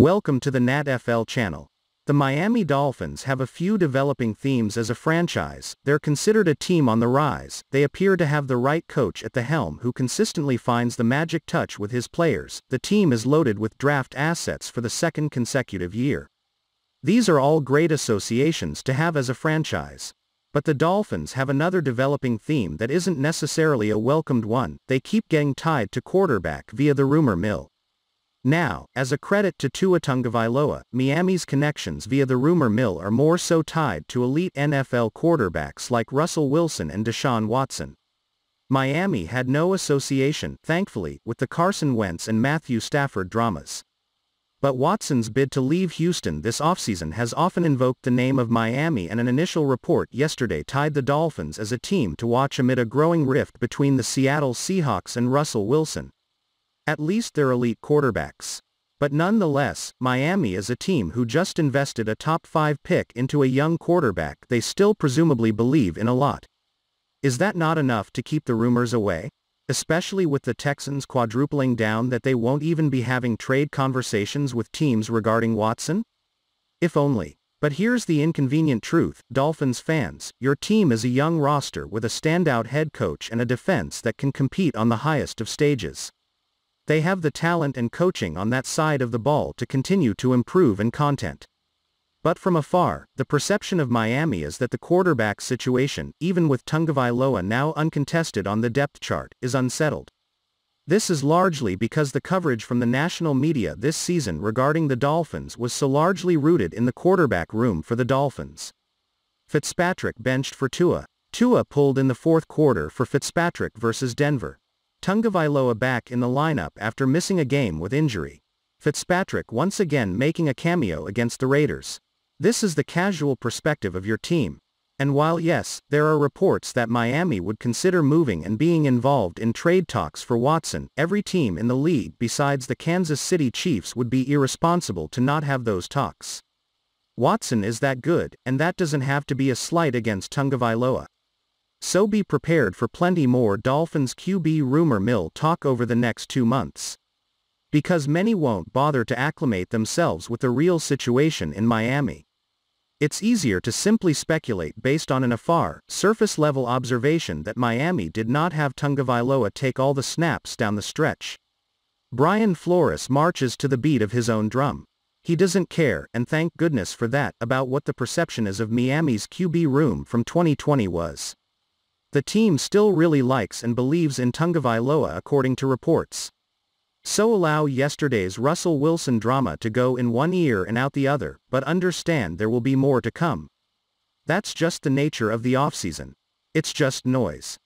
Welcome to the NatFL channel. The Miami Dolphins have a few developing themes as a franchise, they're considered a team on the rise, they appear to have the right coach at the helm who consistently finds the magic touch with his players, the team is loaded with draft assets for the second consecutive year. These are all great associations to have as a franchise. But the Dolphins have another developing theme that isn't necessarily a welcomed one, they keep getting tied to quarterback via the rumor mill. Now, as a credit to Tua Viloa, Miami's connections via the rumor mill are more so tied to elite NFL quarterbacks like Russell Wilson and Deshaun Watson. Miami had no association, thankfully, with the Carson Wentz and Matthew Stafford dramas. But Watson's bid to leave Houston this offseason has often invoked the name of Miami and an initial report yesterday tied the Dolphins as a team to watch amid a growing rift between the Seattle Seahawks and Russell Wilson. At least they're elite quarterbacks. But nonetheless, Miami is a team who just invested a top 5 pick into a young quarterback they still presumably believe in a lot. Is that not enough to keep the rumors away? Especially with the Texans quadrupling down that they won't even be having trade conversations with teams regarding Watson? If only. But here's the inconvenient truth, Dolphins fans, your team is a young roster with a standout head coach and a defense that can compete on the highest of stages they have the talent and coaching on that side of the ball to continue to improve in content. But from afar, the perception of Miami is that the quarterback situation, even with Tungavailoa now uncontested on the depth chart, is unsettled. This is largely because the coverage from the national media this season regarding the Dolphins was so largely rooted in the quarterback room for the Dolphins. Fitzpatrick benched for Tua. Tua pulled in the fourth quarter for Fitzpatrick versus Denver. Tungavailoa back in the lineup after missing a game with injury. Fitzpatrick once again making a cameo against the Raiders. This is the casual perspective of your team. And while yes, there are reports that Miami would consider moving and being involved in trade talks for Watson, every team in the league besides the Kansas City Chiefs would be irresponsible to not have those talks. Watson is that good, and that doesn't have to be a slight against Tungavailoa. So be prepared for plenty more Dolphins QB rumor mill talk over the next two months. Because many won't bother to acclimate themselves with the real situation in Miami. It's easier to simply speculate based on an afar, surface-level observation that Miami did not have Tungavailoa take all the snaps down the stretch. Brian Flores marches to the beat of his own drum. He doesn't care, and thank goodness for that, about what the perception is of Miami's QB room from 2020 was. The team still really likes and believes in Tungavailoa according to reports. So allow yesterday's Russell Wilson drama to go in one ear and out the other, but understand there will be more to come. That's just the nature of the offseason. It's just noise.